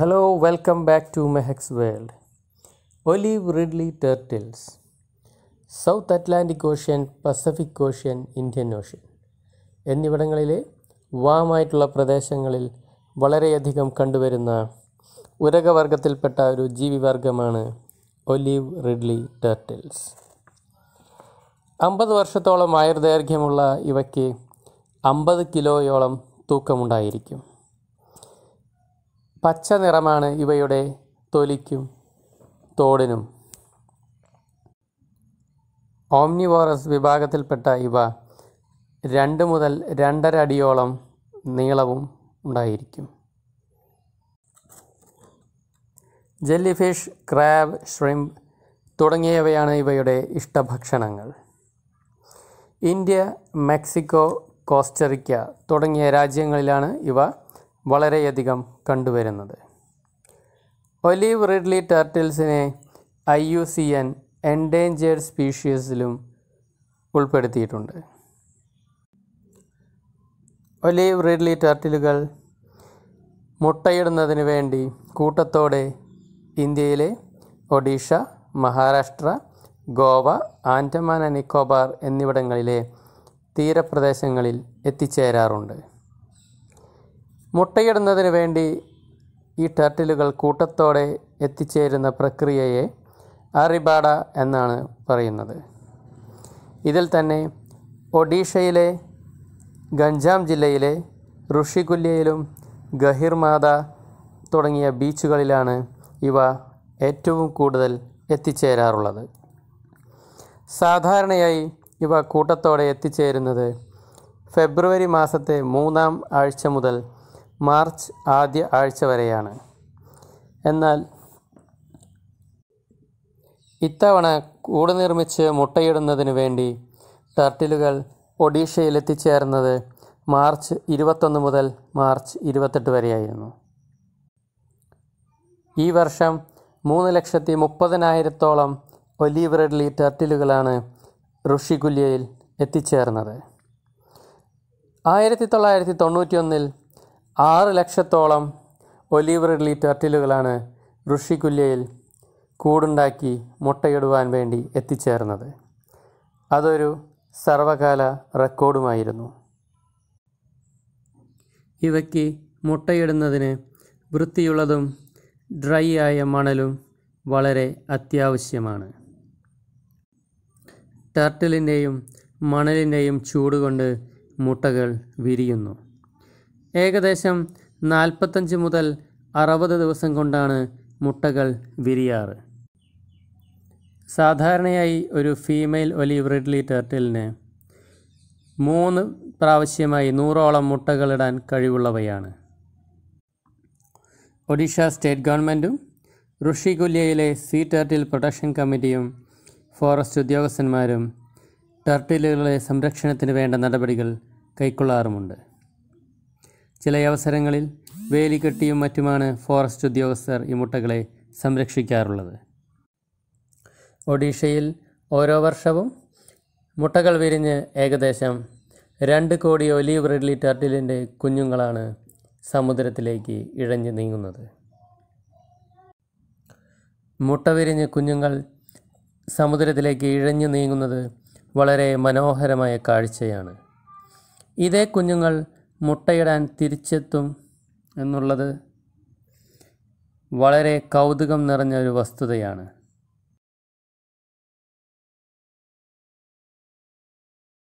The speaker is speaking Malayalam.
hello welcome back to Mehak's world Olive ridley Turtles South Atlantic Ocean Pacific Ocean Indian Ocean എന്നിവിടങ്ങളിലെ വാമായിട്ടുള്ള പ്രദേശങ്ങളിൽ വളരെയധികം കണ്ടുവരുന്ന ഉരകവർഗത്തിൽപ്പെട്ട ഒരു ജീവിവർഗമാണ് ഒലിവ് റിഡ്ലി ടർട്ടിൽസ് അമ്പത് വർഷത്തോളം ആയുർദൈർഘ്യമുള്ള ഇവയ്ക്ക് അമ്പത് കിലോയോളം തൂക്കമുണ്ടായിരിക്കും പച്ച നിറമാണ് ഇവയുടെ തൊലിക്കും തോടിനും ഓംനിവോറസ് വിഭാഗത്തിൽപ്പെട്ട ഇവ രണ്ട് മുതൽ രണ്ടര അടിയോളം നീളവും ഉണ്ടായിരിക്കും ജെല്ലി ഫിഷ് ക്രാബ് ഷ്രിംപ് തുടങ്ങിയവയാണ് ഇവയുടെ ഇഷ്ടഭക്ഷണങ്ങൾ ഇന്ത്യ മെക്സിക്കോ കോസ്റ്ററിക്ക തുടങ്ങിയ രാജ്യങ്ങളിലാണ് ഇവ വളരെയധികം കണ്ടുവരുന്നത് ഒലീവ് റിഡ്ലി ടർട്ടിൽസിനെ I U C N endangered സ്പീഷീസിലും ഉൾപ്പെടുത്തിയിട്ടുണ്ട് ഒലീവ് റിഡ്ലി ടർട്ടിലുകൾ മുട്ടയിടുന്നതിന് വേണ്ടി കൂട്ടത്തോടെ ഇന്ത്യയിലെ ഒഡീഷ മഹാരാഷ്ട്ര ഗോവ ആൻഡമാൻ നിക്കോബാർ എന്നിവിടങ്ങളിലെ തീരപ്രദേശങ്ങളിൽ എത്തിച്ചേരാറുണ്ട് മുട്ടയിടുന്നതിന് വേണ്ടി ഈ ടർട്ടിലുകൾ കൂട്ടത്തോടെ എത്തിച്ചേരുന്ന പ്രക്രിയയെ അറിബാഡ എന്നാണ് പറയുന്നത് ഇതിൽ തന്നെ ഒഡീഷയിലെ ഗഞ്ചാം ജില്ലയിലെ ഋഷികുല്യയിലും ഗഹിർമാത തുടങ്ങിയ ബീച്ചുകളിലാണ് ഇവ ഏറ്റവും കൂടുതൽ എത്തിച്ചേരാറുള്ളത് സാധാരണയായി ഇവ കൂട്ടത്തോടെ എത്തിച്ചേരുന്നത് ഫെബ്രുവരി മാസത്തെ മൂന്നാം ആഴ്ച മുതൽ മാർച്ച് ആദ്യ ആഴ്ച വരെയാണ് എന്നാൽ ഇത്തവണ കൂട് നിർമ്മിച്ച് മുട്ടയിടുന്നതിനു വേണ്ടി ടർട്ടിലുകൾ ഒഡീഷയിൽ എത്തിച്ചേർന്നത് മാർച്ച് ഇരുപത്തൊന്ന് മുതൽ മാർച്ച് ഇരുപത്തെട്ട് വരെയായിരുന്നു ഈ വർഷം മൂന്ന് ലക്ഷത്തി മുപ്പതിനായിരത്തോളം ഒലീവ് റെഡ്ലി ടർട്ടിലുകളാണ് ഋഷികുല്യയിൽ എത്തിച്ചേർന്നത് ആയിരത്തി തൊള്ളായിരത്തി തൊണ്ണൂറ്റിയൊന്നിൽ ആറ് ലക്ഷത്തോളം ഒലിവ് റിഡ്ലി ടർട്ടിലുകളാണ് ഋഷികുല്യയിൽ കൂടുണ്ടാക്കി മുട്ടയിടുവാൻ വേണ്ടി എത്തിച്ചേർന്നത് അതൊരു സർവകാല റെക്കോർഡുമായിരുന്നു ഇവയ്ക്ക് മുട്ടയിടുന്നതിന് വൃത്തിയുള്ളതും ഡ്രൈ ആയ മണലും വളരെ അത്യാവശ്യമാണ് ടർട്ടിലിൻ്റെയും മണലിൻ്റെയും ചൂടുകൊണ്ട് മുട്ടകൾ വിരിയുന്നു ഏകദേശം നാൽപ്പത്തഞ്ച് മുതൽ അറുപത് ദിവസം കൊണ്ടാണ് മുട്ടകൾ വിരിയാറ് സാധാരണയായി ഒരു ഫീമെയിൽ ഒലിവ് റിഡ്ലി ടർട്ടിലിന് മൂന്ന് പ്രാവശ്യമായി നൂറോളം മുട്ടകളിടാൻ കഴിവുള്ളവയാണ് ഒഡീഷ സ്റ്റേറ്റ് ഗവൺമെൻറ്റും ഋഷികുല്യയിലെ സീ ടർട്ടിൽ പ്രൊട്ടക്ഷൻ കമ്മിറ്റിയും ഫോറസ്റ്റ് ഉദ്യോഗസ്ഥന്മാരും ടർട്ടിലുകളുടെ സംരക്ഷണത്തിന് വേണ്ട നടപടികൾ കൈക്കൊള്ളാറുമുണ്ട് ചില അവസരങ്ങളിൽ വേലിക്കെട്ടിയും മറ്റുമാണ് ഫോറസ്റ്റ് ഉദ്യോഗസ്ഥർ ഈ മുട്ടകളെ സംരക്ഷിക്കാറുള്ളത് ഒഡീഷയിൽ ഓരോ വർഷവും മുട്ടകൾ വിരിഞ്ഞ് ഏകദേശം രണ്ട് കോടി ഒലീവ് റിഡ്ലി ടർട്ടിലിൻ്റെ കുഞ്ഞുങ്ങളാണ് സമുദ്രത്തിലേക്ക് ഇഴഞ്ഞു നീങ്ങുന്നത് മുട്ട വിരിഞ്ഞ് കുഞ്ഞുങ്ങൾ സമുദ്രത്തിലേക്ക് ഇഴഞ്ഞു നീങ്ങുന്നത് വളരെ മനോഹരമായ കാഴ്ചയാണ് ഇതേ കുഞ്ഞുങ്ങൾ മുട്ടയിടാൻ തിരിച്ചെത്തും എന്നുള്ളത് വളരെ കൗതുകം നിറഞ്ഞ ഒരു വസ്തുതയാണ്